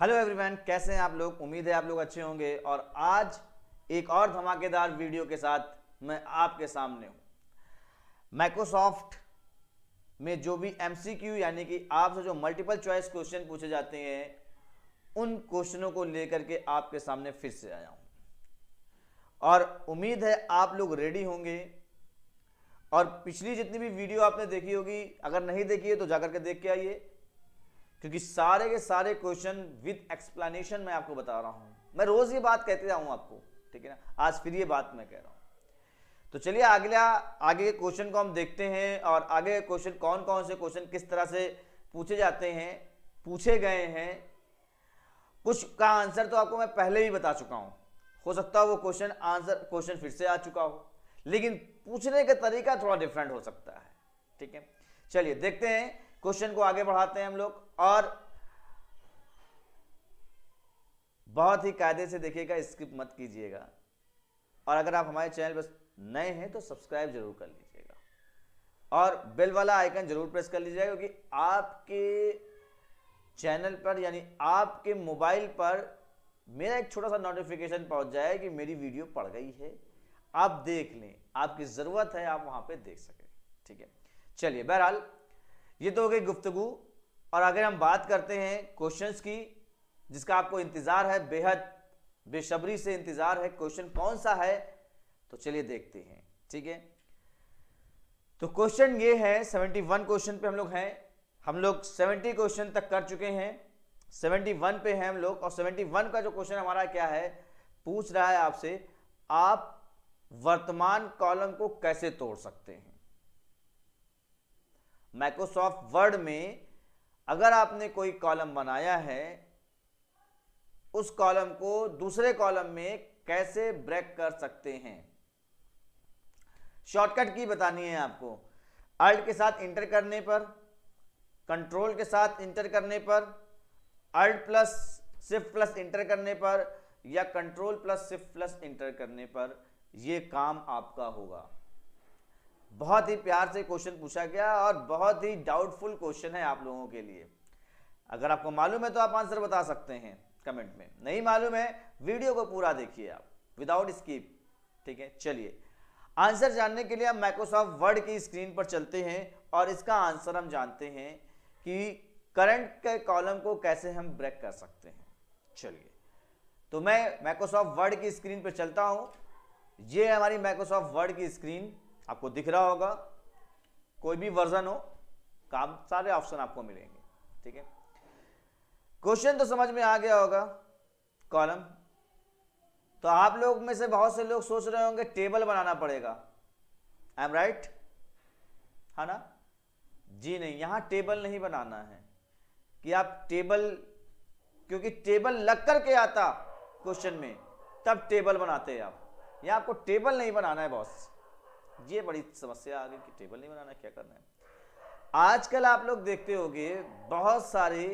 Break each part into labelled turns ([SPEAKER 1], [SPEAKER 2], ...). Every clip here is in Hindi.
[SPEAKER 1] हेलो एवरीवन कैसे हैं आप लोग उम्मीद है आप लोग अच्छे होंगे और आज एक और धमाकेदार वीडियो के साथ मैं आपके सामने हूँ माइक्रोसॉफ्ट में जो भी एमसीक्यू यानी कि आपसे जो मल्टीपल चॉइस क्वेश्चन पूछे जाते हैं उन क्वेश्चनों को लेकर के आपके सामने फिर से आया हूँ और उम्मीद है आप लोग रेडी होंगे और पिछली जितनी भी वीडियो आपने देखी होगी अगर नहीं देखी है तो जाकर के देख के आइए क्योंकि सारे के सारे क्वेश्चन विद एक्सप्लेनेशन मैं आपको बता रहा हूं मैं रोज ये बात कहते जाऊँ आपको ठीक है ना आज फिर ये बात मैं कह रहा हूं तो चलिए अगला आगे के क्वेश्चन को हम देखते हैं और आगे के क्वेश्चन कौन कौन से क्वेश्चन किस तरह से पूछे जाते हैं पूछे गए हैं कुछ का आंसर तो आपको मैं पहले ही बता चुका हूं हो सकता है वो क्वेश्चन आंसर क्वेश्चन फिर से आ चुका हो लेकिन पूछने का तरीका थोड़ा डिफरेंट हो सकता है ठीक है चलिए देखते हैं क्वेश्चन को आगे बढ़ाते हैं हम लोग और बहुत ही कायदे से देखिएगा स्किप मत कीजिएगा और अगर आप हमारे चैनल पर नए हैं तो सब्सक्राइब जरूर कर लीजिएगा और बेल वाला आइकन जरूर प्रेस कर लीजिएगा क्योंकि आपके चैनल पर यानी आपके मोबाइल पर मेरा एक छोटा सा नोटिफिकेशन पहुंच जाए कि मेरी वीडियो पड़ गई है आप देख लें आपकी ज़रूरत है आप वहां पे देख सकें ठीक है चलिए बहरहाल ये तो हो गई गुफ्तगु और अगर हम बात करते हैं क्वेश्चंस की जिसका आपको इंतज़ार है बेहद बेशबरी से इंतज़ार है क्वेश्चन कौन सा है तो चलिए देखते हैं ठीक है तो क्वेश्चन ये है सेवेंटी वन क्वेश्चन पे हम लोग हैं हम लोग सेवेंटी क्वेश्चन तक कर चुके हैं सेवेंटी वन पे हैं हम लोग और सेवेंटी वन का जो क्वेश्चन हमारा क्या है पूछ रहा है आपसे आप वर्तमान कॉलम को कैसे तोड़ सकते हैं माइक्रोसॉफ्ट वर्ड में अगर आपने कोई कॉलम बनाया है उस कॉलम को दूसरे कॉलम में कैसे ब्रेक कर सकते हैं शॉर्टकट की बतानी है आपको अल्ट के साथ इंटर करने पर कंट्रोल के साथ इंटर करने पर अल्ट प्लस सिर्फ प्लस इंटर करने पर या कंट्रोल प्लस सिर्फ प्लस इंटर करने पर यह काम आपका होगा बहुत ही प्यार से क्वेश्चन पूछा गया और बहुत ही डाउटफुल क्वेश्चन है आप लोगों के लिए अगर आपको मालूम है तो आप आंसर बता सकते हैं कमेंट में नहीं मालूम है वीडियो को पूरा देखिए आप विदाउट स्कीप ठीक है चलिए आंसर जानने के लिए हम माइक्रोसॉफ्ट वर्ड की स्क्रीन पर चलते हैं और इसका आंसर हम जानते हैं कि करंट के कॉलम को कैसे हम ब्रेक कर सकते हैं चलिए तो मैं माइक्रोसॉफ्ट वर्ड की स्क्रीन पर चलता हूं ये हमारी माइक्रोसॉफ्ट वर्ड की स्क्रीन आपको दिख रहा होगा कोई भी वर्जन हो काम सारे ऑप्शन आपको मिलेंगे ठीक है क्वेश्चन तो समझ में आ गया होगा कॉलम तो आप लोग में से बहुत से लोग सोच रहे होंगे टेबल बनाना पड़ेगा आई एम राइट है ना जी नहीं यहां टेबल नहीं बनाना है कि आप टेबल क्योंकि टेबल लग कर के आता क्वेश्चन में तब टेबल बनाते हैं आप यहां आपको टेबल नहीं बनाना है बॉस ये बड़ी समस्या आ गई कि टेबल नहीं बनाना क्या करना है आजकल आप लोग देखते होंगे बहुत सारे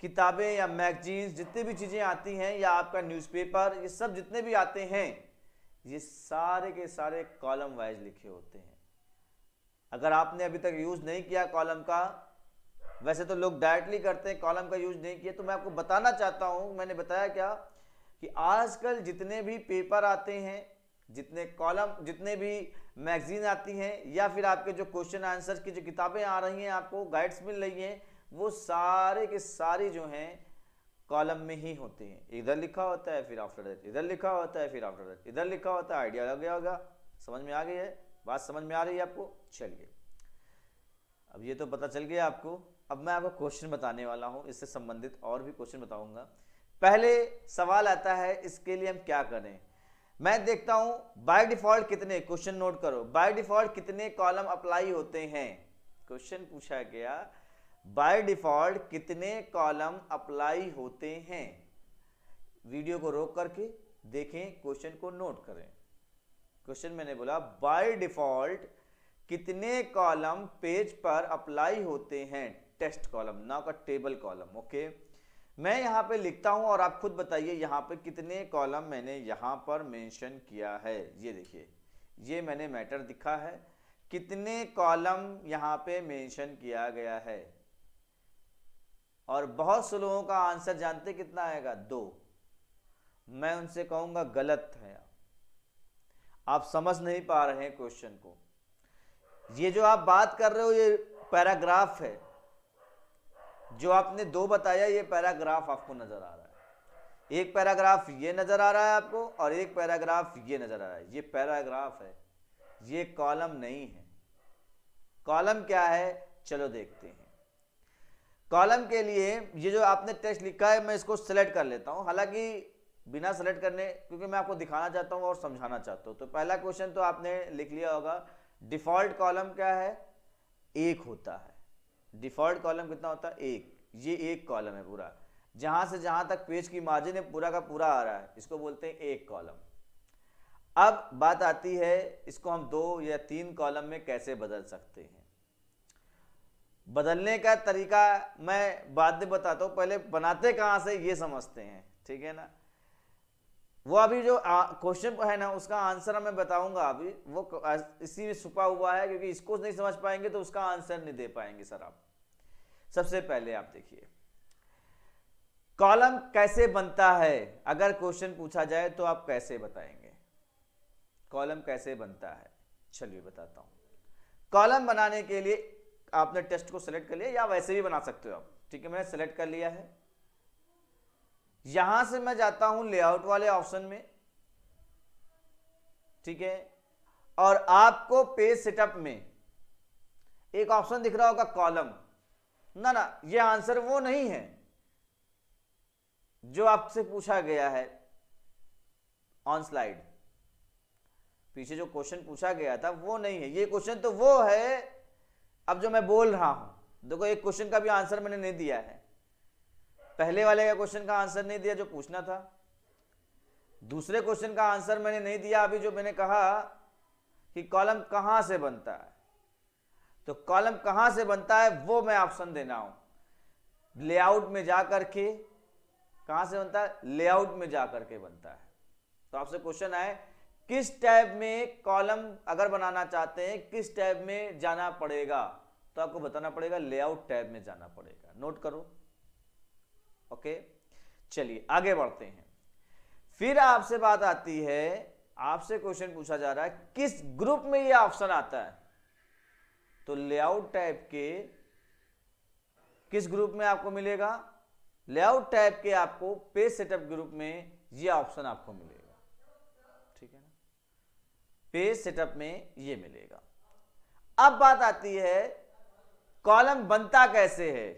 [SPEAKER 1] किताबें या मैगजीन्स जितनी भी चीज़ें आती हैं या आपका न्यूज़पेपर ये सब जितने भी आते हैं ये सारे के सारे कॉलम वाइज लिखे होते हैं अगर आपने अभी तक यूज़ नहीं किया कॉलम का वैसे तो लोग डायरेक्टली करते हैं कॉलम का यूज़ नहीं किया तो मैं आपको बताना चाहता हूँ मैंने बताया क्या कि आजकल जितने भी पेपर आते हैं जितने कॉलम जितने भी मैगजीन आती हैं या फिर आपके जो क्वेश्चन आंसर की जो किताबें आ रही हैं आपको गाइड्स मिल रही हैं वो सारे के सारे जो हैं कॉलम में ही होते हैं इधर लिखा होता है फिर आफ्टर दैट इधर लिखा होता है फिर आफ्टर दैट इधर लिखा होता है आइडिया लग गया होगा समझ में आ गई है बात समझ में आ रही है आपको चलिए अब ये तो पता चल गया आपको अब मैं आपको क्वेश्चन बताने वाला हूँ इससे संबंधित और भी क्वेश्चन बताऊँगा पहले सवाल आता है इसके लिए हम क्या करें मैं देखता हूं बाय डिफॉल्ट कितने क्वेश्चन नोट करो बाय डिफॉल्ट कितने कॉलम अप्लाई होते हैं क्वेश्चन पूछा गया बाय डिफॉल्ट कितने कॉलम अप्लाई होते हैं वीडियो को रोक करके देखें क्वेश्चन को नोट करें क्वेश्चन मैंने बोला बाय डिफॉल्ट कितने कॉलम पेज पर अप्लाई होते हैं टेस्ट कॉलम ना का टेबल कॉलम ओके okay? मैं यहां पे लिखता हूं और आप खुद बताइए यहाँ पे कितने कॉलम मैंने यहां पर मेंशन किया है ये देखिए ये मैंने मैटर दिखा है कितने कॉलम यहाँ पे मेंशन किया गया है और बहुत से लोगों का आंसर जानते कितना आएगा दो मैं उनसे कहूंगा गलत है आप समझ नहीं पा रहे हैं क्वेश्चन को ये जो आप बात कर रहे हो ये पैराग्राफ है जो आपने दो बताया ये पैराग्राफ आपको नज़र आ रहा है एक पैराग्राफ ये नज़र आ रहा है आपको और एक पैराग्राफ ये नज़र आ रहा है ये पैराग्राफ है ये कॉलम नहीं है कॉलम क्या है चलो देखते हैं कॉलम के लिए ये जो आपने टेक्स्ट लिखा है मैं इसको सेलेक्ट कर लेता हूं हालांकि बिना सेलेक्ट करने क्योंकि मैं आपको दिखाना चाहता हूँ और समझाना चाहता हूं तो पहला क्वेश्चन तो आपने लिख लिया होगा डिफॉल्ट कॉलम क्या है एक होता है डिफॉल्ट कॉलम कितना होता है एक ये एक कॉलम है पूरा जहां से जहां तक पेज की मार्जिन है पूरा का पूरा आ रहा है इसको बोलते हैं एक कॉलम अब बात आती है इसको हम दो या तीन कॉलम में कैसे बदल सकते हैं बदलने का तरीका मैं बाद में बताता हूँ पहले बनाते कहाँ से ये समझते हैं ठीक है ना वो अभी जो क्वेश्चन है ना उसका आंसर मैं बताऊंगा अभी वो इसी में छुपा हुआ है क्योंकि इसको नहीं समझ पाएंगे तो उसका आंसर नहीं दे पाएंगे सर आप सबसे पहले आप देखिए कॉलम कैसे बनता है अगर क्वेश्चन पूछा जाए तो आप कैसे बताएंगे कॉलम कैसे बनता है चलिए बताता हूं कॉलम बनाने के लिए आपने टेस्ट को सेलेक्ट कर लिया या वैसे भी बना सकते हो आप ठीक है मैंने सेलेक्ट कर लिया है यहां से मैं जाता हूं लेआउट वाले ऑप्शन में ठीक है और आपको पेज सेटअप में एक ऑप्शन दिख रहा होगा कॉलम ना ना ये आंसर वो नहीं है जो आपसे पूछा गया है ऑन स्लाइड पीछे जो क्वेश्चन पूछा गया था वो नहीं है ये क्वेश्चन तो वो है अब जो मैं बोल रहा हूं देखो एक क्वेश्चन का भी आंसर मैंने नहीं दिया है पहले वाले का क्वेश्चन का आंसर नहीं दिया जो पूछना था दूसरे क्वेश्चन का आंसर मैंने नहीं दिया अभी जो मैंने कहा कि कॉलम कहां से बनता है तो कॉलम कहां से बनता है वो मैं ऑप्शन देना हूं लेआउट में जा करके कहां से बनता है लेआउट में जा करके बनता है तो आपसे क्वेश्चन आए किस टैब में कॉलम अगर बनाना चाहते हैं किस टैब में जाना पड़ेगा तो आपको बताना पड़ेगा लेआउट टैब में जाना पड़ेगा नोट करो ओके चलिए आगे बढ़ते हैं फिर आपसे बात आती है आपसे क्वेश्चन पूछा जा रहा है किस ग्रुप में ये ऑप्शन आता है तो लेआउट टाइप के किस ग्रुप में आपको मिलेगा लेआउट टाइप के आपको पेज सेटअप ग्रुप में ये ऑप्शन आपको मिलेगा ठीक है ना पेज सेटअप में ये मिलेगा अब बात आती है कॉलम बनता कैसे है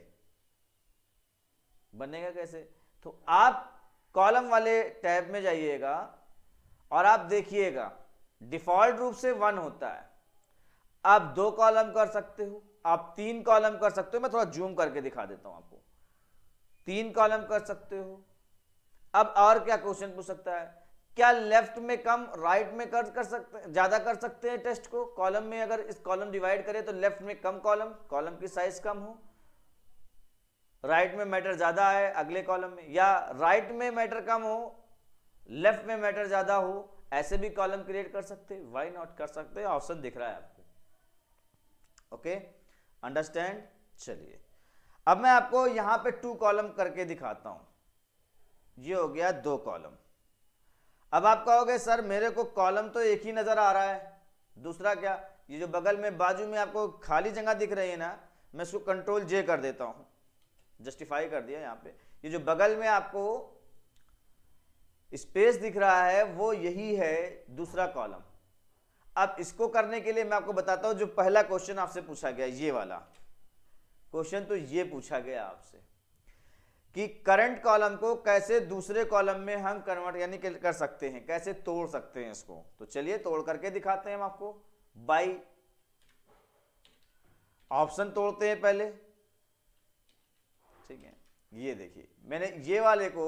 [SPEAKER 1] बनेगा कैसे तो आप कॉलम वाले टैब में जाइएगा और आप देखिएगा डिफॉल्ट रूप से वन होता है आप दो कॉलम कर सकते हो आप तीन कॉलम कर सकते हो मैं थोड़ा जूम करके दिखा देता हूं आपको तीन कॉलम कर सकते हो अब और क्या क्वेश्चन पूछ सकता है क्या लेफ्ट में कम राइट में कर कर सकते ज्यादा कर सकते हैं टेस्ट को कॉलम में अगर इस कॉलम डिवाइड करें तो लेफ्ट में कम कॉलम कॉलम की साइज कम हो राइट में मैटर ज़्यादा है अगले कॉलम में या राइट में मैटर कम हो लेफ्ट में मैटर ज़्यादा हो ऐसे भी कॉलम क्रिएट कर सकते वाई नॉट कर सकते ऑप्शन दिख रहा है आपको ओके अंडरस्टैंड चलिए अब मैं आपको यहां पे टू कॉलम करके दिखाता हूं ये हो गया दो कॉलम अब आप कहोगे सर मेरे को कॉलम तो एक ही नज़र आ रहा है दूसरा क्या ये जो बगल में बाजू में आपको खाली जगह दिख रही है ना मैं इसको कंट्रोल जे कर देता हूं जस्टिफाई कर दिया यहाँ पे ये जो बगल में आपको स्पेस दिख रहा है वो यही है दूसरा कॉलम अब इसको करने के लिए मैं आपको बताता हूं जो पहला क्वेश्चन आपसे पूछा गया ये वाला क्वेश्चन तो ये पूछा गया आपसे कि करंट कॉलम को कैसे दूसरे कॉलम में हम कन्वर्ट यानी कर सकते हैं कैसे तोड़ सकते हैं इसको तो चलिए तोड़ करके दिखाते हैं हम आपको बाई ऑप्शन तोड़ते हैं पहले ये देखिए मैंने ये वाले को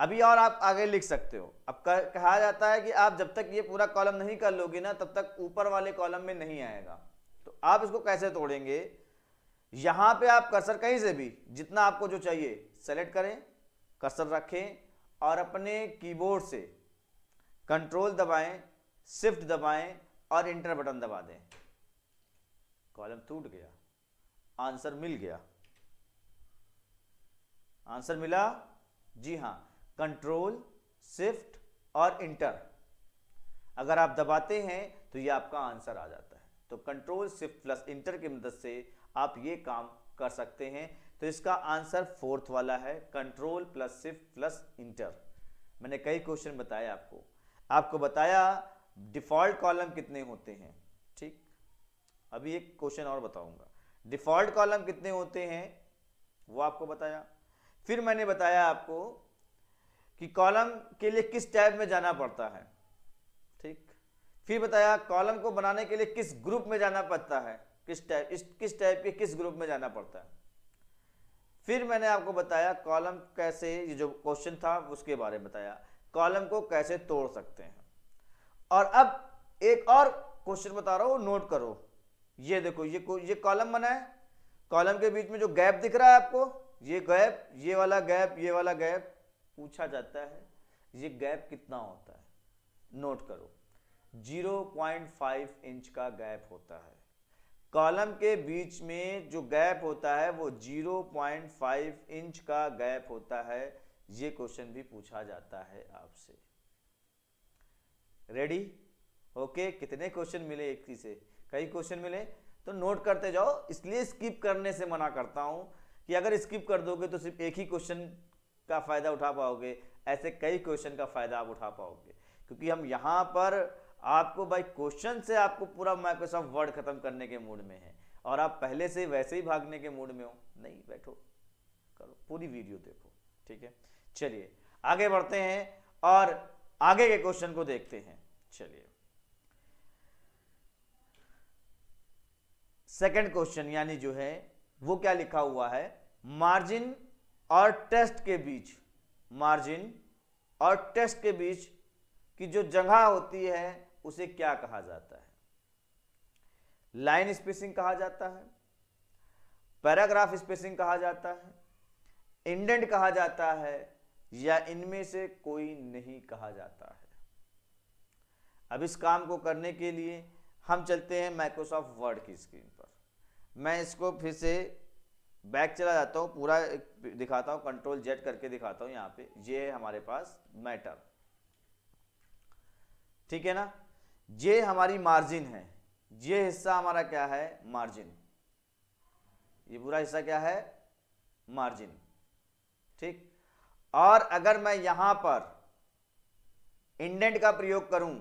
[SPEAKER 1] अभी और आप आगे लिख सकते हो अब कहा जाता है कि आप जब तक ये पूरा कॉलम नहीं कर लोगे ना तब तक ऊपर वाले कॉलम में नहीं आएगा तो आप इसको कैसे तोड़ेंगे यहां पे आप कर्सर कहीं से भी जितना आपको जो चाहिए सेलेक्ट करें कर्सर रखें और अपने कीबोर्ड से कंट्रोल दबाएं शिफ्ट दबाएं और इंटर बटन दबा दें कॉलम टूट गया आंसर मिल गया आंसर मिला जी हाँ कंट्रोल शिफ्ट और इंटर अगर आप दबाते हैं तो ये आपका आंसर आ जाता है तो कंट्रोल शिफ्ट प्लस इंटर की मदद से आप ये काम कर सकते हैं तो इसका आंसर फोर्थ वाला है control plus shift plus enter मैंने कई क्वेश्चन बताए आपको आपको बताया डिफॉल्ट कॉलम कितने होते हैं ठीक अभी एक क्वेश्चन और बताऊंगा डिफॉल्ट कॉलम कितने होते हैं वो आपको बताया फिर मैंने बताया आपको कि कॉलम के लिए किस टैब में जाना पड़ता है ठीक फिर बताया कॉलम को बनाने के लिए किस ग्रुप में जाना पड़ता है किस टाइप इस किस टाइप के किस ग्रुप में जाना पड़ता है फिर मैंने आपको बताया कॉलम कैसे ये जो क्वेश्चन था उसके बारे में बताया कॉलम को कैसे तोड़ सकते हैं और अब एक और क्वेश्चन बता रहा हूँ नोट करो ये देखो ये ये कॉलम बना है कॉलम के बीच में जो गैप दिख रहा है आपको ये गैप ये वाला गैप ये वाला गैप पूछा जाता है ये गैप कितना होता है नोट करो 0.5 इंच का गैप होता है कॉलम के बीच में जो गैप होता है वो 0.5 इंच का गैप होता है ये क्वेश्चन भी पूछा जाता है आपसे रेडी ओके कितने क्वेश्चन मिले एक से कई क्वेश्चन मिले तो नोट करते जाओ इसलिए स्किप करने से मना करता हूं कि अगर स्किप कर दोगे तो सिर्फ एक ही क्वेश्चन का फ़ायदा उठा पाओगे ऐसे कई क्वेश्चन का फ़ायदा आप उठा पाओगे क्योंकि हम यहाँ पर आपको भाई क्वेश्चन से आपको पूरा माइक्रोसॉफ्ट वर्ड ख़त्म करने के मूड में है और आप पहले से वैसे ही भागने के मूड में हो नहीं बैठो करो पूरी वीडियो देखो ठीक है चलिए आगे बढ़ते हैं और आगे के क्वेश्चन को देखते हैं चलिए सेकंड क्वेश्चन यानी जो है वो क्या लिखा हुआ है मार्जिन और टेस्ट के बीच मार्जिन और टेस्ट के बीच की जो जगह होती है उसे क्या कहा जाता है लाइन स्पेसिंग कहा जाता है पैराग्राफ स्पेसिंग कहा जाता है इंडेंट कहा जाता है या इनमें से कोई नहीं कहा जाता है अब इस काम को करने के लिए हम चलते हैं माइक्रोसॉफ्ट वर्ड की स्क्रीन पर मैं इसको फिर से बैक चला जाता हूँ पूरा दिखाता हूँ कंट्रोल जेट करके दिखाता हूँ यहाँ पे ये है हमारे पास मैटर ठीक है ना ये हमारी मार्जिन है ये हिस्सा हमारा क्या है मार्जिन ये पूरा हिस्सा क्या है मार्जिन ठीक और अगर मैं यहां पर इंडेंट का प्रयोग करूं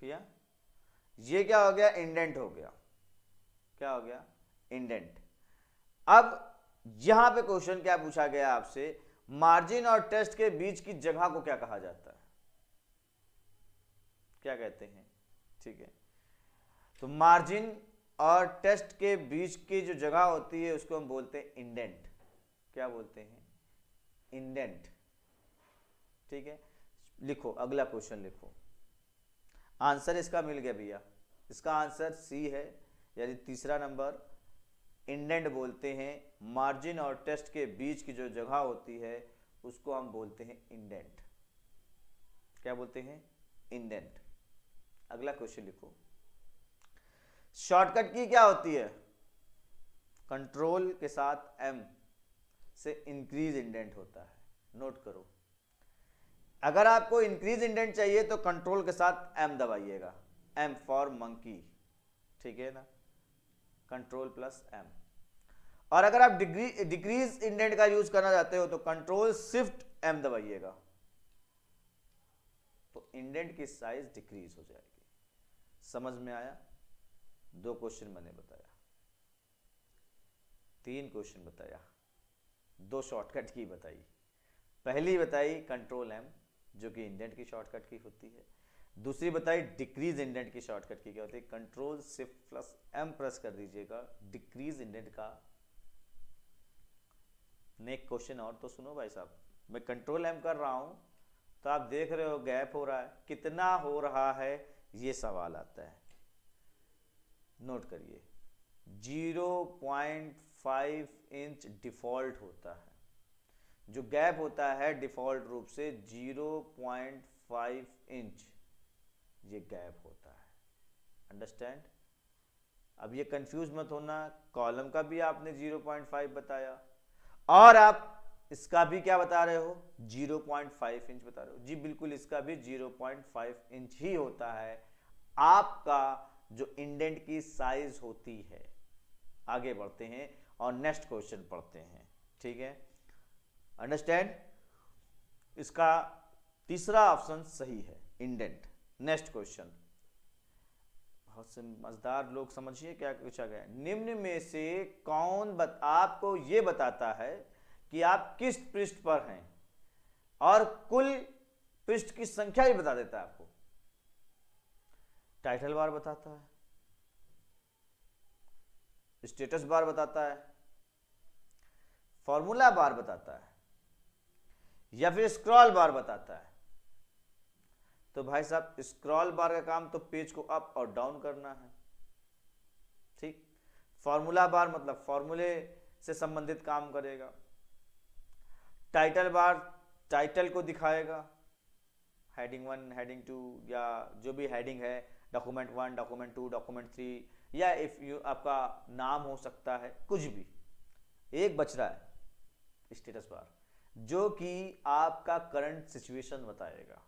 [SPEAKER 1] किया ये क्या हो गया इंडेंट हो गया क्या हो गया इंडेंट अब यहां पे क्वेश्चन क्या पूछा गया आपसे मार्जिन और टेस्ट के बीच की जगह को क्या कहा जाता है क्या कहते हैं ठीक है तो मार्जिन और टेस्ट के बीच की जो जगह होती है उसको हम बोलते हैं इंडेंट क्या बोलते हैं इंडेंट ठीक है लिखो अगला क्वेश्चन लिखो आंसर इसका मिल गया भैया इसका आंसर सी है यानी तीसरा नंबर इंडेंट बोलते हैं मार्जिन और टेस्ट के बीच की जो जगह होती है उसको हम बोलते हैं इंडेंट क्या बोलते हैं इंडेंट अगला क्वेश्चन लिखो शॉर्टकट की क्या होती है कंट्रोल के साथ एम से इंक्रीज इंडेंट होता है नोट करो अगर आपको इंक्रीज इंडेंट चाहिए तो कंट्रोल के साथ एम दबाइएगा एम फॉर मंकी ठीक है ना कंट्रोल प्लस एम और अगर आप डिग्री डिक्रीज इंडेंट का यूज करना चाहते हो तो कंट्रोल शिफ्ट एम दबाइएगा तो इंडेंट की साइज डिक्रीज हो जाएगी समझ में आया दो क्वेश्चन मैंने बताया तीन क्वेश्चन बताया दो शॉर्टकट की बताई पहली बताई कंट्रोल एम जो कि इंडेंट की शॉर्टकट की होती है दूसरी बताई डिक्रीज इंडेंट की शॉर्टकट की क्या होती है control shift plus M press कर दीजिएगा डिक्रीज इंडेंट का नेक्स्ट क्वेश्चन और तो सुनो भाई साहब मैं कंट्रोल एम कर रहा हूं तो आप देख रहे हो गैप हो रहा है कितना हो रहा है ये सवाल आता है नोट करिए 0.5 इंच डिफॉल्ट होता है जो गैप होता है डिफ़ॉल्ट रूप से 0.5 इंच ये गैप होता है अंडरस्टैंड अब ये कंफ्यूज मत होना कॉलम का भी आपने 0.5 बताया और आप इसका भी क्या बता रहे हो 0.5 इंच बता रहे हो जी बिल्कुल इसका भी 0.5 इंच ही होता है आपका जो इंडेंट की साइज होती है आगे बढ़ते हैं और नेक्स्ट क्वेश्चन पढ़ते हैं ठीक है अंडरस्टैंड इसका तीसरा ऑप्शन सही है इंडेंट नेक्स्ट क्वेश्चन बहुत से मजदार लोग समझिए क्या पूछा गया निम्न में से कौन बत, आपको ये बताता है कि आप किस पृष्ठ पर हैं और कुल पृष्ठ की संख्या भी बता देता है आपको टाइटल बार बताता है स्टेटस बार बताता है फॉर्मूला बार बताता है या फिर स्क्रॉल बार बताता है तो भाई साहब स्क्रॉल बार का काम तो पेज को अप और डाउन करना है ठीक फॉर्मूला बार मतलब फॉर्मूले से संबंधित काम करेगा टाइटल बार टाइटल को दिखाएगा हेडिंग वन हेडिंग टू या जो भी हेडिंग है document one document two document three या इफ यू आपका नाम हो सकता है कुछ भी एक बच रहा है स्टेटस बार जो कि आपका करंट सिचुएशन बताएगा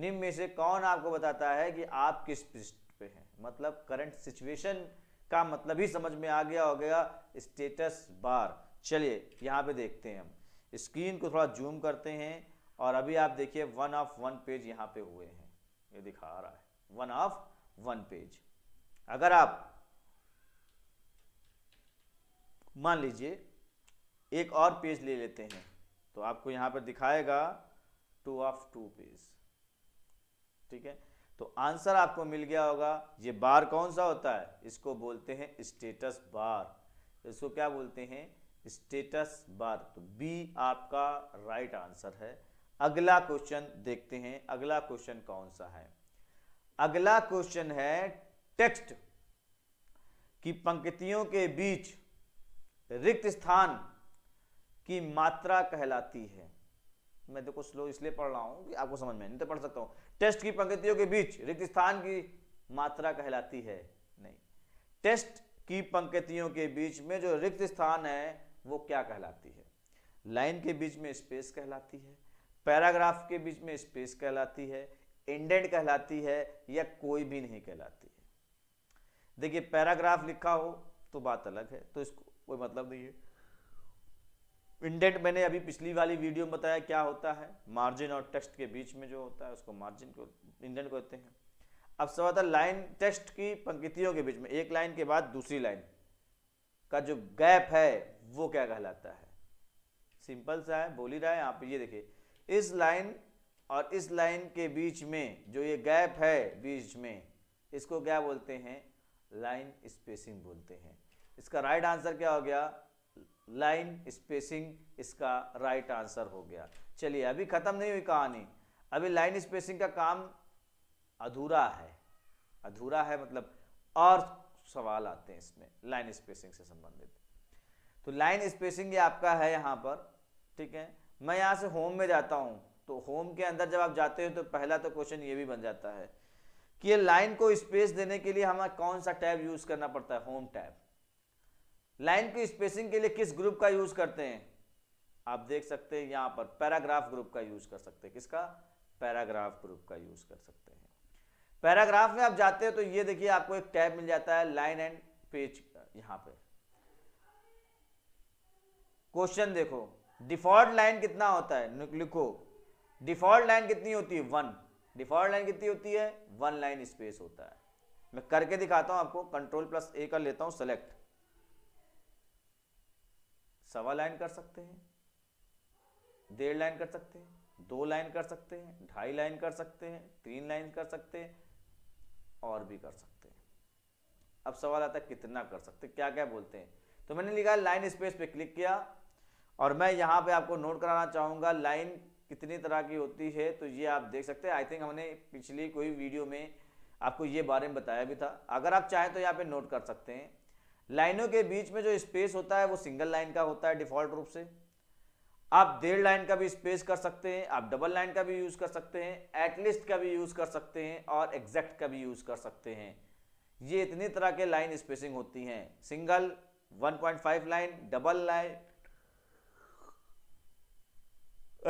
[SPEAKER 1] निम्न में से कौन आपको बताता है कि आप किस पृष्ठ पे हैं मतलब करंट सिचुएशन का मतलब ही समझ में आ गया हो गया स्टेटस बार चलिए यहाँ पे देखते हैं हम स्क्रीन को थोड़ा जूम करते हैं और अभी आप देखिए वन ऑफ वन पेज यहाँ पे हुए हैं ये दिखा रहा है वन ऑफ वन पेज अगर आप मान लीजिए एक और पेज ले लेते हैं तो आपको यहां पर दिखाएगा टू ऑफ टू पीस ठीक है तो आंसर आपको मिल गया होगा ये बार कौन सा होता है इसको बोलते हैं स्टेटस बार इसको क्या बोलते हैं स्टेटस बार तो बी आपका राइट आंसर है अगला क्वेश्चन देखते हैं अगला क्वेश्चन कौन सा है अगला क्वेश्चन है टेक्स्ट की पंक्तियों के बीच रिक्त स्थान की मात्रा कहलाती है मैं देखो स्लो इसलिए पढ़ रहा हूं कि आपको समझ में नहीं तो पढ़ सकता हूं टेस्ट की पंक्तियों के बीच रिक्त स्थान की मात्रा कहलाती है नहीं टेस्ट की पंक्तियों के बीच में जो रिक्त स्थान है वो क्या कहलाती है लाइन के बीच में स्पेस कहलाती है पैराग्राफ के बीच में स्पेस कहलाती है इंडेंट कहलाती है या कोई भी नहीं कहलाती है देखिए पैराग्राफ लिखा हो तो बात अलग है तो इसको कोई मतलब नहीं है इंडेंट मैंने अभी पिछली वाली वीडियो में बताया क्या होता है मार्जिन और टेस्ट के बीच में जो होता है उसको मार्जिन को इंडेंट कहते हैं अब सवाल था लाइन टेस्ट की पंक्तियों के बीच में एक लाइन के बाद दूसरी लाइन का जो गैप है वो क्या कहलाता है सिंपल सा है बोली रहा है आप ये देखिए इस लाइन और इस लाइन के बीच में जो ये गैप है बीच में इसको क्या बोलते हैं लाइन स्पेसिंग बोलते हैं इसका राइट आंसर क्या हो गया लाइन स्पेसिंग इसका राइट आंसर हो गया चलिए अभी ख़त्म नहीं हुई कहानी अभी लाइन स्पेसिंग का काम अधूरा है अधूरा है मतलब और सवाल आते हैं इसमें लाइन स्पेसिंग से संबंधित तो लाइन स्पेसिंग ये आपका है यहाँ पर ठीक है मैं यहाँ से होम में जाता हूँ तो होम के अंदर जब आप जाते हो तो पहला तो क्वेश्चन ये भी बन जाता है कि ये लाइन को स्पेस देने के लिए हमें कौन सा टैब यूज़ करना पड़ता है होम टैब लाइन की स्पेसिंग के लिए किस ग्रुप का यूज करते हैं आप देख सकते हैं यहां पर पैराग्राफ ग्रुप का यूज कर सकते हैं किसका पैराग्राफ ग्रुप का यूज कर सकते हैं पैराग्राफ में आप जाते हैं तो ये देखिए आपको एक टैब मिल जाता है लाइन एंड पेज यहां पे क्वेश्चन देखो डिफॉल्ट लाइन कितना होता है लिखो डिफॉल्ट लाइन कितनी होती है वन डिफॉल्ट लाइन कितनी होती है वन लाइन स्पेस होता है मैं करके दिखाता हूं आपको कंट्रोल प्लस ए कर लेता हूं सेलेक्ट सवा लाइन कर सकते हैं डेढ़ लाइन कर सकते हैं दो लाइन कर सकते हैं ढाई लाइन कर सकते हैं तीन लाइन कर सकते हैं और भी कर सकते हैं अब सवाल आता है कितना कर सकते क्या क्या बोलते हैं तो मैंने लिखा लाइन स्पेस पे क्लिक किया और मैं यहाँ पे आपको नोट कराना चाहूँगा लाइन कितनी तरह की होती है तो ये आप देख सकते हैं आई थिंक हमने पिछली कोई वीडियो में आपको ये बारे में बताया भी था अगर आप चाहें तो यहाँ पे नोट कर सकते हैं लाइनों के बीच में जो स्पेस होता है वो सिंगल लाइन का होता है डिफॉल्ट रूप से आप डेढ़ लाइन का भी स्पेस कर सकते हैं आप डबल लाइन का भी यूज़ कर सकते हैं एटलिस्ट का भी यूज़ कर सकते हैं और एग्जैक्ट का भी यूज़ कर सकते हैं ये इतनी तरह के लाइन स्पेसिंग होती हैं single 1.5 line double line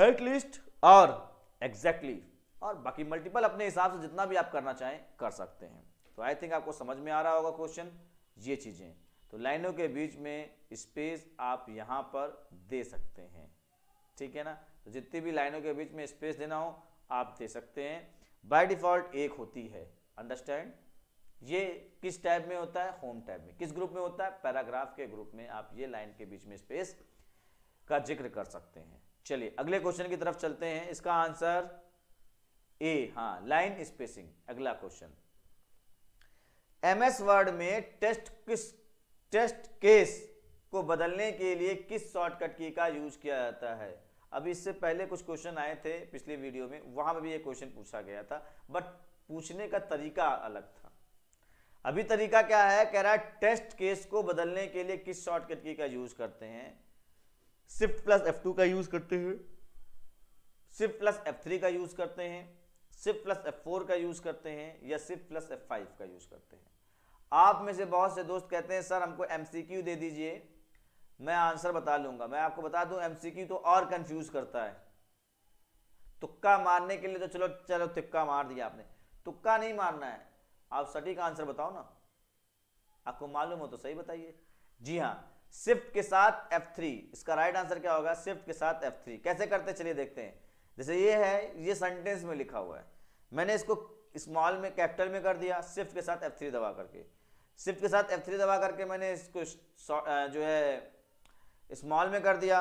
[SPEAKER 1] at least और एग्जैक्टली exactly, और बाकी मल्टीपल अपने हिसाब से जितना भी आप करना चाहें कर सकते हैं तो आई थिंक आपको समझ में आ रहा होगा क्वेश्चन ये चीज़ें तो लाइनों के बीच में स्पेस आप यहाँ पर दे सकते हैं ठीक है ना तो जितनी भी लाइनों के बीच में स्पेस देना हो आप दे सकते हैं बाय डिफ़ॉल्ट एक होती है अंडरस्टैंड ये किस टाइप में होता है होम टाइप में किस ग्रुप में होता है पैराग्राफ के ग्रुप में आप ये लाइन के बीच में स्पेस का जिक्र कर सकते हैं चलिए अगले क्वेश्चन की तरफ चलते हैं इसका आंसर ए हाँ लाइन स्पेसिंग अगला क्वेश्चन एमएस वर्ड में टेस्ट किस टेस्ट केस को बदलने के लिए किस शॉर्टकट की का यूज किया जाता है अब इससे पहले कुछ क्वेश्चन आए थे पिछले वीडियो में वहां पर भी ये क्वेश्चन पूछा गया था बट पूछने का तरीका अलग था अभी तरीका क्या है कह रहा है टेस्ट केस को बदलने के लिए किस शॉर्टकट की का यूज करते हैं सिफ्ट प्लस एफ टू का यूज करते हैं सिफ्ट प्लस एफ थ्री का यूज करते हैं सिफ्ट प्लस एफ फोर का यूज करते हैं या सिफ्ट प्लस एफ फाइव का यूज करते हैं आप में से बहुत से दोस्त कहते हैं सर हमको एम दे दीजिए मैं आंसर बता लूंगा मैं आपको बता दूं एम तो और कन्फ्यूज़ करता है तुक्का मारने के लिए तो चलो चलो तुक्का मार दिया आपने तुक्का नहीं मारना है आप सटीक आंसर बताओ ना आपको मालूम हो तो सही बताइए जी हाँ शिफ्ट के साथ F3 इसका राइट आंसर क्या होगा शिफ्ट के साथ F3 कैसे करते चलिए देखते हैं जैसे ये है ये सेंटेंस में लिखा हुआ है मैंने इसको स्मॉल में कैपिटल में कर दिया शिफ्ट के साथ F3 दबा करके शिफ्ट के साथ F3 दबा करके मैंने इसको जो है स्मॉल में कर दिया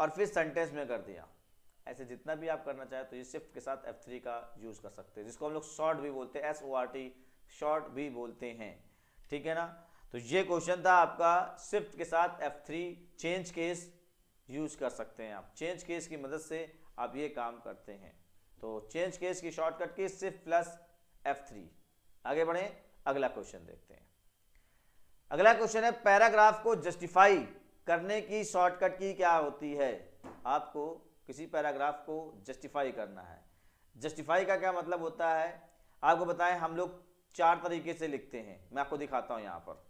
[SPEAKER 1] और फिर सेंटेंस में कर दिया ऐसे जितना भी आप करना चाहें तो ये शिफ्ट के साथ F3 का यूज़ कर सकते हैं जिसको हम लोग शॉर्ट भी बोलते हैं S O R T short भी बोलते हैं ठीक है ना तो ये क्वेश्चन था आपका शिफ्ट के साथ F3 चेंज केस यूज कर सकते हैं आप चेंज केस की मदद से आप ये काम करते हैं तो चेंज केस की शॉर्टकट की सिर्फ प्लस थ्री आगे बढ़ें अगला क्वेश्चन देखते हैं अगला क्वेश्चन है पैराग्राफ को जस्टिफाई करने की शॉर्टकट की क्या होती है आपको किसी पैराग्राफ को जस्टिफाई करना है जस्टिफाई का क्या मतलब होता है आपको बताएं हम लोग चार तरीके से लिखते हैं मैं आपको दिखाता हूं यहाँ पर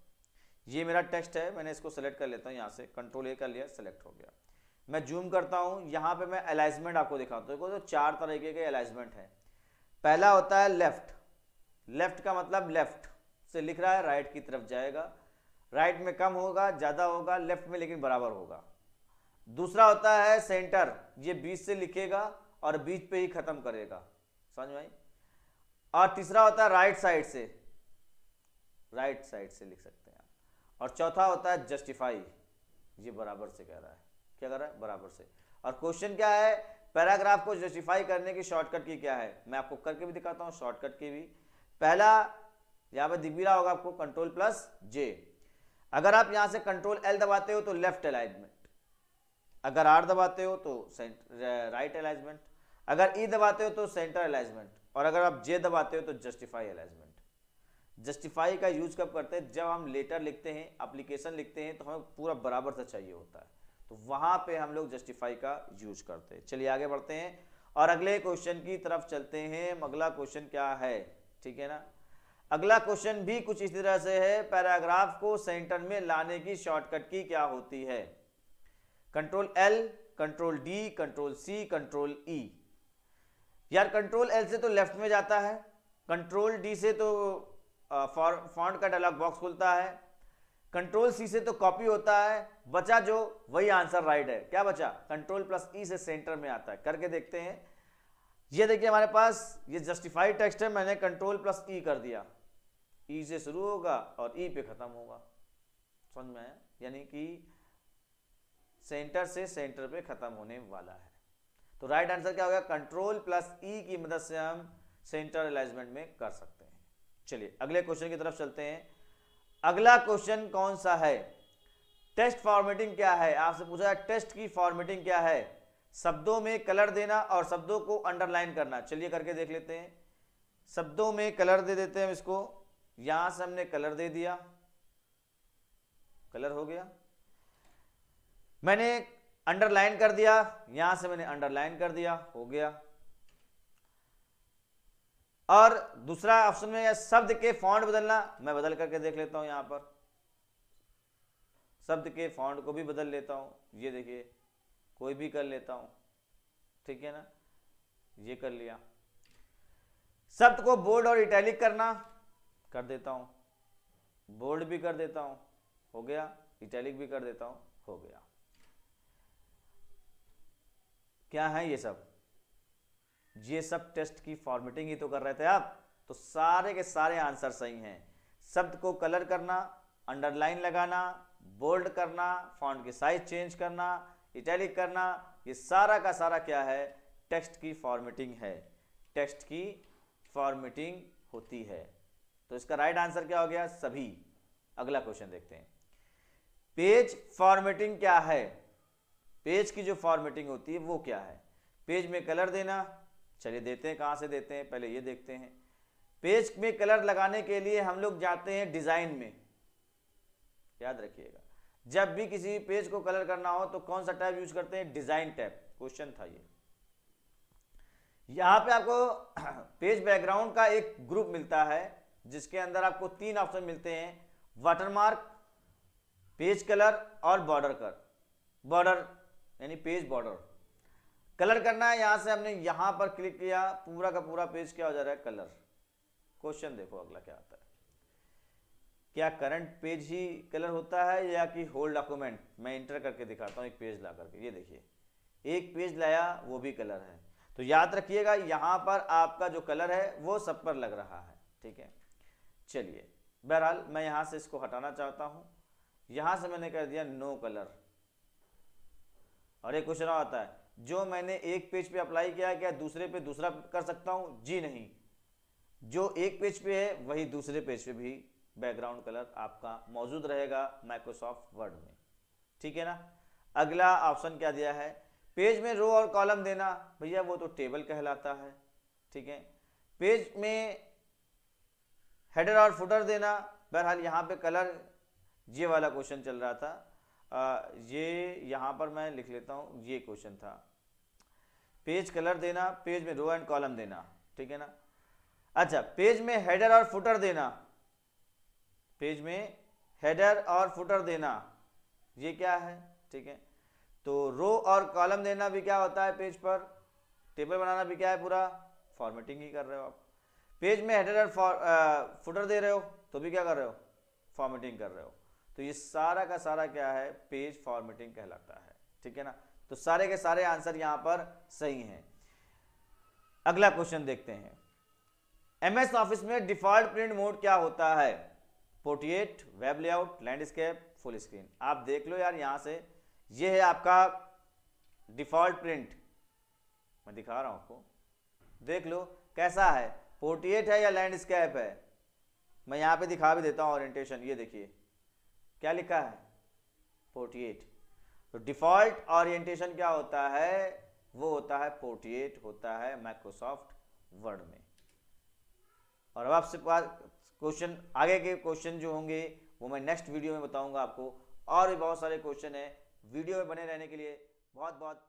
[SPEAKER 1] ये मेरा टेक्स्ट है मैंने इसको सेलेक्ट कर लेता हूँ यहाँ से कंट्रोल ए कर लिया सेलेक्ट हो गया मैं जूम करता हूँ यहाँ पे मैं अलाइजमेंट आपको दिखाता हूँ तो चार तरीके के अलाइजमेंट हैं पहला होता है लेफ्ट लेफ्ट का मतलब लेफ्ट से लिख रहा है राइट की तरफ जाएगा राइट में कम होगा ज़्यादा होगा लेफ्ट में लेकिन बराबर होगा दूसरा होता है सेंटर ये बीच से लिखेगा और बीच पे ही ख़त्म करेगा समझ में आई और तीसरा होता है राइट साइड से राइट साइड से लिख सकते हैं आप और चौथा होता है जस्टिफाई ये बराबर से कह रहा है क्या कह रहा है बराबर से और क्वेश्चन क्या है पैराग्राफ को जस्टिफाई करने की शॉर्टकट की क्या है मैं आपको करके भी दिखाता हूँ शॉर्टकट की भी पहला यहाँ पर दिख भी रहा होगा आपको कंट्रोल प्लस जे अगर आप यहां से कंट्रोल एल दबाते हो तो लेफ्ट अलाइनमेंट अगर आर दबाते हो तो राइट अलाइजमेंट uh, अगर ई e दबाते हो तो सेंटर अलाइजमेंट और अगर आप जे दबाते हो तो जस्टिफाई अलाइजमेंट जस्टिफाई का यूज कब करते हैं जब हम लेटर लिखते हैं अप्लीकेशन लिखते हैं तो हमें पूरा बराबर सा चाहिए होता है तो वहां पे हम लोग जस्टिफाई का यूज करते हैं चलिए आगे बढ़ते हैं और अगले क्वेश्चन की तरफ चलते हैं अगला क्वेश्चन क्या है ठीक है ना अगला क्वेश्चन भी कुछ इसी तरह से है पैराग्राफ को सेंटर में लाने की शॉर्टकट की क्या होती है control L control D control C control E यार कंट्रोल एल से तो लेफ्ट में जाता है कंट्रोल डी से तो फॉन्ट का डायलॉग बॉक्स खुलता है कंट्रोल सी से तो कॉपी होता है बचा जो वही आंसर राइट है क्या बचा कंट्रोल प्लस ई से सेंटर में आता है करके देखते हैं ये देखिए हमारे पास ये जस्टिफाइड टेक्स्ट है मैंने कंट्रोल प्लस ई कर दिया ई से शुरू होगा और ई पे ख़त्म होगा समझ में आया यानी कि सेंटर से सेंटर पे ख़त्म होने वाला है तो राइट आंसर क्या होगा कंट्रोल प्लस ई की मदद से हम सेंटर अलाइजमेंट में कर सकते हैं चलिए अगले क्वेश्चन की तरफ चलते हैं अगला क्वेश्चन कौन सा है टेस्ट फॉर्मेटिंग क्या है आपसे पूछा है टेस्ट की फॉर्मेटिंग क्या है शब्दों में कलर देना और शब्दों को अंडरलाइन करना चलिए करके देख लेते हैं शब्दों में कलर दे देते हैं हम इसको यहां से हमने कलर दे दिया कलर हो गया मैंने अंडरलाइन कर दिया यहां से मैंने अंडरलाइन कर दिया हो गया और दूसरा ऑप्शन में शब्द के फॉन्ट बदलना मैं बदल करके देख लेता हूं यहां पर शब्द के फॉन्ट को भी बदल लेता हूं ये देखिए कोई भी कर लेता हूं ठीक है ना ये कर लिया शब्द को बोल्ड और इटैलिक करना कर देता हूँ बोल्ड भी कर देता हूँ हो गया इटैलिक भी कर देता हूँ हो गया क्या है ये सब ये सब टेस्ट की फॉर्मेटिंग ही तो कर रहे थे आप तो सारे के सारे आंसर सही हैं शब्द को कलर करना अंडरलाइन लगाना बोल्ड करना फॉन्ट की साइज चेंज करना इटैलिक करना ये सारा का सारा क्या है टेक्स्ट की फॉर्मेटिंग है टेक्स्ट की फॉर्मेटिंग होती है तो इसका राइट आंसर क्या हो गया सभी अगला क्वेश्चन देखते हैं पेज फॉर्मेटिंग क्या है पेज की जो फॉर्मेटिंग होती है वो क्या है पेज में कलर देना चलिए देते हैं कहां से देते हैं पहले ये देखते हैं पेज में कलर लगाने के लिए हम लोग जाते हैं डिज़ाइन में याद रखिएगा जब भी किसी पेज को कलर करना हो तो कौन सा टैब यूज करते हैं डिज़ाइन टैब क्वेश्चन था ये यहां पे आपको पेज बैकग्राउंड का एक ग्रुप मिलता है जिसके अंदर आपको तीन ऑप्शन मिलते हैं वाटरमार्क पेज कलर और बॉर्डर कर बॉर्डर यानी पेज बॉर्डर कलर करना है यहां से हमने यहां पर क्लिक किया पूरा का पूरा पेज क्या हो जा रहा है कलर क्वेश्चन देखो अगला क्या आता है क्या करंट पेज ही कलर होता है या कि होल डॉक्यूमेंट मैं इंटर करके दिखाता हूँ एक पेज ला करके ये देखिए एक पेज लाया वो भी कलर है तो याद रखिएगा यहां पर आपका जो कलर है वो सब पर लग रहा है ठीक है चलिए बहरहाल मैं यहां से इसको हटाना चाहता हूं यहां से मैंने कर दिया नो कलर और एक क्वेश्चन आता है जो मैंने एक पेज पे अप्लाई किया क्या दूसरे पे दूसरा कर सकता हूं जी नहीं जो एक पेज पे है वही दूसरे पेज पे भी बैकग्राउंड कलर आपका मौजूद रहेगा माइक्रोसॉफ्ट वर्ड में ठीक है ना अगला ऑप्शन क्या दिया है पेज में रो और कॉलम देना भैया वो तो टेबल कहलाता है ठीक है पेज में हेडर और फुटर देना बहरहाल यहाँ पे कलर ये वाला क्वेश्चन चल रहा था आ, ये यहाँ पर मैं लिख लेता हूँ ये क्वेश्चन था पेज कलर देना पेज में रो एंड कॉलम देना ठीक है ना अच्छा पेज में हेडर और फुटर देना पेज में हेडर और फुटर देना ये क्या है ठीक है तो रो और कॉलम देना भी क्या होता है पेज पर टेबल बनाना भी क्या है पूरा फॉर्मेटिंग ही कर रहे हो आप पेज में हेडर एंड फुटर दे रहे हो तो भी क्या कर रहे हो फॉर्मेटिंग कर रहे हो तो ये सारा का सारा क्या है पेज फॉर्मेटिंग कहलाता है ठीक है ना तो सारे के सारे आंसर यहां पर सही हैं अगला क्वेश्चन देखते हैं एमएस ऑफिस में डिफॉल्ट प्रिंट मोड क्या होता है portrait web layout landscape full screen आप देख लो यार यहां से ये है आपका डिफॉल्ट प्रिंट मैं दिखा रहा हूं आपको देख लो कैसा है पोर्ट्रेट है या लैंडस्केप है मैं यहाँ पे दिखा भी देता हूँ ऑरियंटेशन ये देखिए क्या लिखा है पोर्ट्रेट तो डिफॉल्ट ओरिएंटेशन क्या होता है वो होता है पोर्ट्रेट होता है माइक्रोसॉफ्ट वर्ड में और अब आपसे पास क्वेश्चन आगे के क्वेश्चन जो होंगे वो मैं नेक्स्ट वीडियो में बताऊंगा आपको और भी बहुत सारे क्वेश्चन है वीडियो में बने रहने के लिए बहुत बहुत